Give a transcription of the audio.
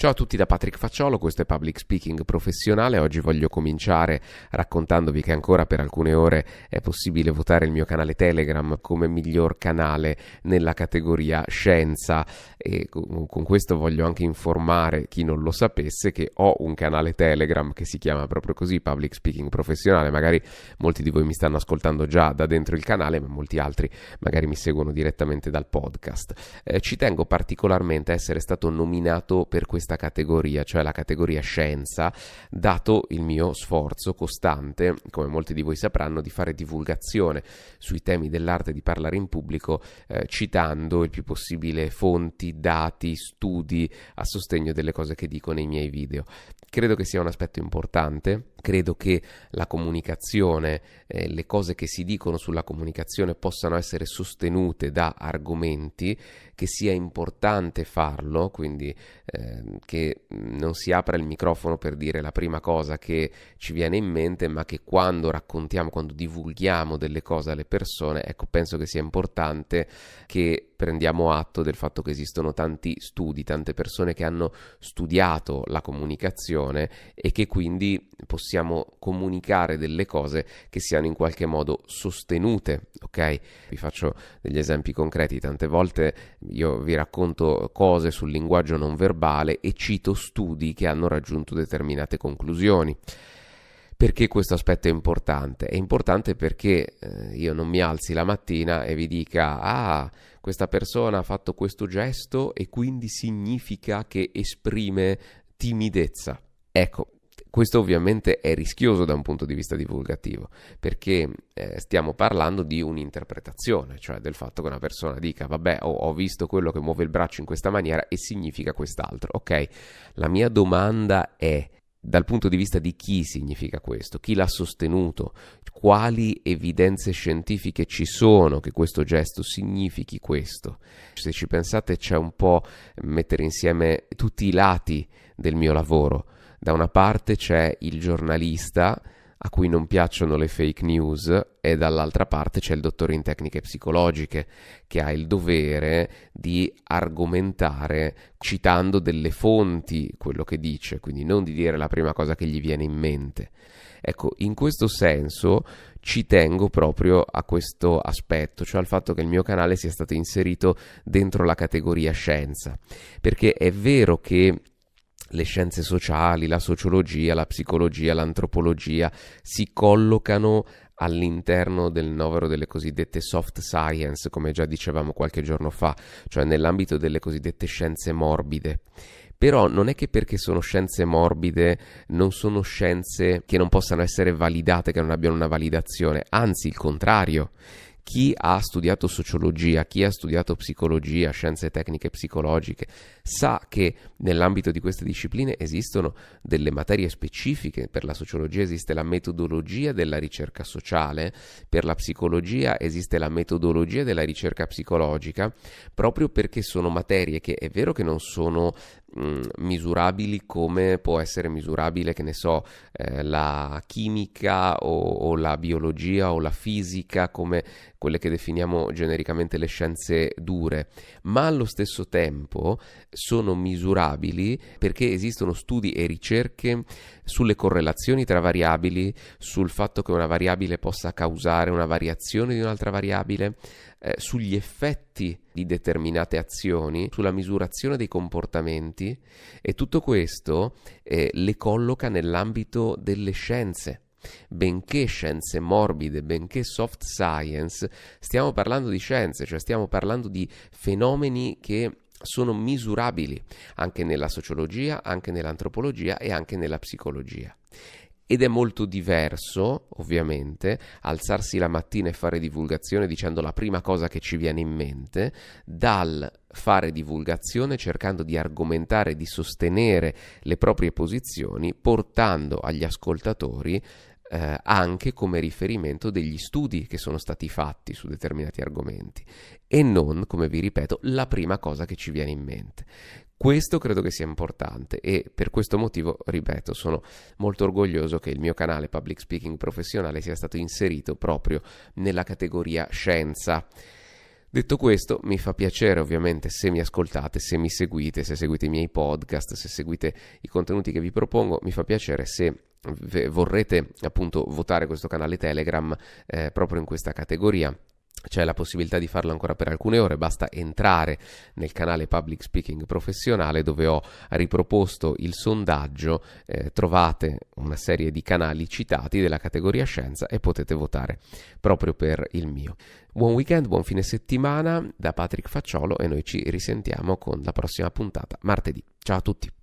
Ciao a tutti da Patrick Facciolo, questo è Public Speaking Professionale. Oggi voglio cominciare raccontandovi che ancora per alcune ore è possibile votare il mio canale Telegram come miglior canale nella categoria scienza e con questo voglio anche informare chi non lo sapesse che ho un canale Telegram che si chiama proprio così Public Speaking Professionale. Magari molti di voi mi stanno ascoltando già da dentro il canale, ma molti altri magari mi seguono direttamente dal podcast. Eh, ci tengo particolarmente a essere stato nominato per questo questa categoria, cioè la categoria scienza, dato il mio sforzo costante, come molti di voi sapranno, di fare divulgazione sui temi dell'arte di parlare in pubblico, eh, citando il più possibile fonti, dati, studi a sostegno delle cose che dico nei miei video. Credo che sia un aspetto importante Credo che la comunicazione, eh, le cose che si dicono sulla comunicazione possano essere sostenute da argomenti, che sia importante farlo, quindi eh, che non si apra il microfono per dire la prima cosa che ci viene in mente, ma che quando raccontiamo, quando divulghiamo delle cose alle persone, ecco, penso che sia importante che prendiamo atto del fatto che esistono tanti studi, tante persone che hanno studiato la comunicazione e che quindi possiamo comunicare delle cose che siano in qualche modo sostenute, ok? Vi faccio degli esempi concreti, tante volte io vi racconto cose sul linguaggio non verbale e cito studi che hanno raggiunto determinate conclusioni. Perché questo aspetto è importante? È importante perché eh, io non mi alzi la mattina e vi dica, ah, questa persona ha fatto questo gesto e quindi significa che esprime timidezza. Ecco, questo ovviamente è rischioso da un punto di vista divulgativo, perché eh, stiamo parlando di un'interpretazione, cioè del fatto che una persona dica vabbè oh, ho visto quello che muove il braccio in questa maniera e significa quest'altro. Ok, la mia domanda è dal punto di vista di chi significa questo, chi l'ha sostenuto, quali evidenze scientifiche ci sono che questo gesto significhi questo. Se ci pensate c'è un po' mettere insieme tutti i lati del mio lavoro. Da una parte c'è il giornalista a cui non piacciono le fake news e dall'altra parte c'è il dottore in tecniche psicologiche che ha il dovere di argomentare citando delle fonti quello che dice, quindi non di dire la prima cosa che gli viene in mente. Ecco, in questo senso ci tengo proprio a questo aspetto, cioè al fatto che il mio canale sia stato inserito dentro la categoria scienza, perché è vero che le scienze sociali, la sociologia, la psicologia, l'antropologia si collocano all'interno del novero delle cosiddette soft science, come già dicevamo qualche giorno fa, cioè nell'ambito delle cosiddette scienze morbide. Però non è che perché sono scienze morbide non sono scienze che non possano essere validate, che non abbiano una validazione, anzi il contrario chi ha studiato sociologia, chi ha studiato psicologia, scienze tecniche psicologiche, sa che nell'ambito di queste discipline esistono delle materie specifiche, per la sociologia esiste la metodologia della ricerca sociale, per la psicologia esiste la metodologia della ricerca psicologica, proprio perché sono materie che è vero che non sono mm, misurabili come può essere misurabile, che ne so, eh, la chimica o, o la biologia o la fisica, come quelle che definiamo genericamente le scienze dure, ma allo stesso tempo sono misurabili perché esistono studi e ricerche sulle correlazioni tra variabili, sul fatto che una variabile possa causare una variazione di un'altra variabile, eh, sugli effetti di determinate azioni, sulla misurazione dei comportamenti e tutto questo eh, le colloca nell'ambito delle scienze. Benché scienze morbide, benché soft science, stiamo parlando di scienze, cioè stiamo parlando di fenomeni che sono misurabili anche nella sociologia, anche nell'antropologia e anche nella psicologia ed è molto diverso, ovviamente, alzarsi la mattina e fare divulgazione dicendo la prima cosa che ci viene in mente, dal fare divulgazione cercando di argomentare, di sostenere le proprie posizioni, portando agli ascoltatori eh, anche come riferimento degli studi che sono stati fatti su determinati argomenti e non, come vi ripeto, la prima cosa che ci viene in mente. Questo credo che sia importante e per questo motivo, ripeto, sono molto orgoglioso che il mio canale Public Speaking Professionale sia stato inserito proprio nella categoria scienza. Detto questo, mi fa piacere ovviamente se mi ascoltate, se mi seguite, se seguite i miei podcast, se seguite i contenuti che vi propongo, mi fa piacere se vorrete appunto votare questo canale Telegram eh, proprio in questa categoria c'è la possibilità di farlo ancora per alcune ore, basta entrare nel canale Public Speaking Professionale dove ho riproposto il sondaggio, eh, trovate una serie di canali citati della categoria scienza e potete votare proprio per il mio. Buon weekend, buon fine settimana da Patrick Facciolo e noi ci risentiamo con la prossima puntata martedì. Ciao a tutti!